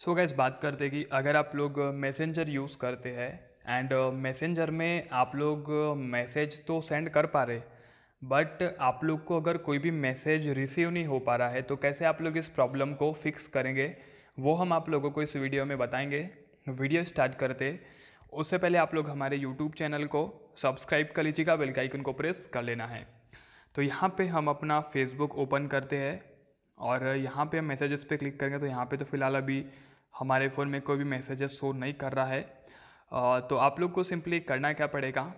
सो so gas बात करते हैं कि अगर आप लोग मैसेंजर uh, यूज़ करते हैं एंड मैसेंजर uh, में आप लोग मैसेज uh, तो सेंड कर पा रहे बट आप लोग को अगर कोई भी मैसेज रिसीव नहीं हो पा रहा है तो कैसे आप लोग इस प्रॉब्लम को फिक्स करेंगे वो हम आप लोगों को इस वीडियो में बताएंगे वीडियो स्टार्ट करते उससे पहले आप लोग हमारे यूट्यूब चैनल को सब्सक्राइब कर लीजिएगा बेलकाइकन को प्रेस कर लेना है तो यहाँ पे हम अपना फेसबुक ओपन करते हैं और यहाँ पे हम मैसेजेस पे क्लिक करेंगे तो यहाँ पे तो फ़िलहाल अभी हमारे फ़ोन में कोई भी मैसेजेस शो नहीं कर रहा है आ, तो आप लोग को सिंपली करना क्या पड़ेगा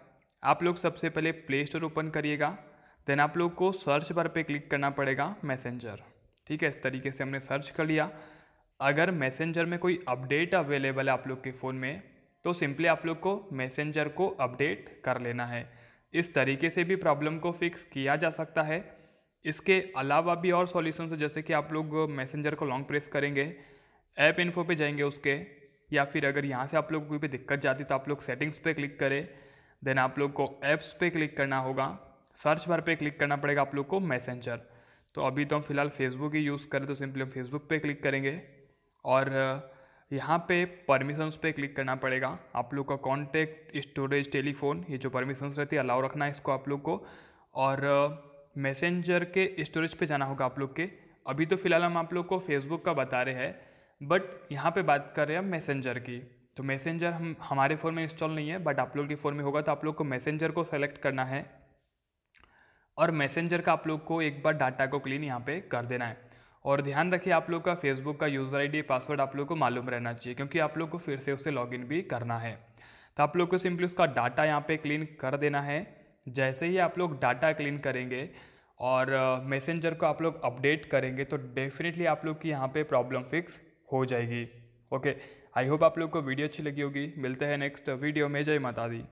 आप लोग सबसे पहले प्ले स्टोर ओपन करिएगा देन आप लोग को सर्च बार पे क्लिक करना पड़ेगा मैसेंजर ठीक है इस तरीके से हमने सर्च कर लिया अगर मैसेंजर में कोई अपडेट अवेलेबल है आप लोग के फ़ोन में तो सिंपली आप लोग को मैसेंजर को अपडेट कर लेना है इस तरीके से भी प्रॉब्लम को फिक्स किया जा सकता है इसके अलावा भी और सॉल्यूशंस जैसे कि आप लोग मैसेंजर को लॉन्ग प्रेस करेंगे ऐप इन्फो पे जाएंगे उसके या फिर अगर यहाँ से आप लोग कोई भी दिक्कत जाती तो आप लोग सेटिंग्स पे क्लिक करें देन आप लोग को ऐप्स पे क्लिक करना होगा सर्च बार पे क्लिक करना पड़ेगा आप लोग को मैसेंजर तो अभी तो हम फिलहाल फेसबुक ही यूज़ करें तो सिंपली हम फेसबुक पे क्लिक करेंगे और यहाँ पे परमिशंस पे क्लिक करना पड़ेगा आप लोग का कॉन्टैक्ट स्टोरेज टेलीफोन ये जो परमिशंस रहती है अलाउ रखना है इसको आप लोग को और मैसेंजर के स्टोरेज पे जाना होगा आप लोग के अभी तो फ़िलहाल हम आप लोग को फेसबुक का बता रहे हैं बट यहाँ पे बात कर रहे हैं मैसेंजर की तो मैसेंजर हम हमारे फ़ोन में इंस्टॉल नहीं है बट आप लोग के फ़ोन में होगा तो आप लोग को मैसेंजर को सेलेक्ट करना है और मैसेंजर का आप लोग को एक बार डाटा को क्लीन यहाँ पे कर देना है और ध्यान रखिए आप लोग का फेसबुक का यूज़र आईडी पासवर्ड आप लोग को मालूम रहना चाहिए क्योंकि आप लोग को फिर से उससे लॉगिन भी करना है तो आप लोग को सिंपली उसका डाटा यहाँ पे क्लीन कर देना है जैसे ही आप लोग डाटा क्लीन करेंगे और मैसेंजर को आप लोग अपडेट करेंगे तो डेफिनेटली आप लोग की यहाँ पे प्रॉब्लम फिक्स हो जाएगी ओके आई होप आप लोग को वीडियो अच्छी लगी होगी मिलते हैं नेक्स्ट वीडियो में जय माता दी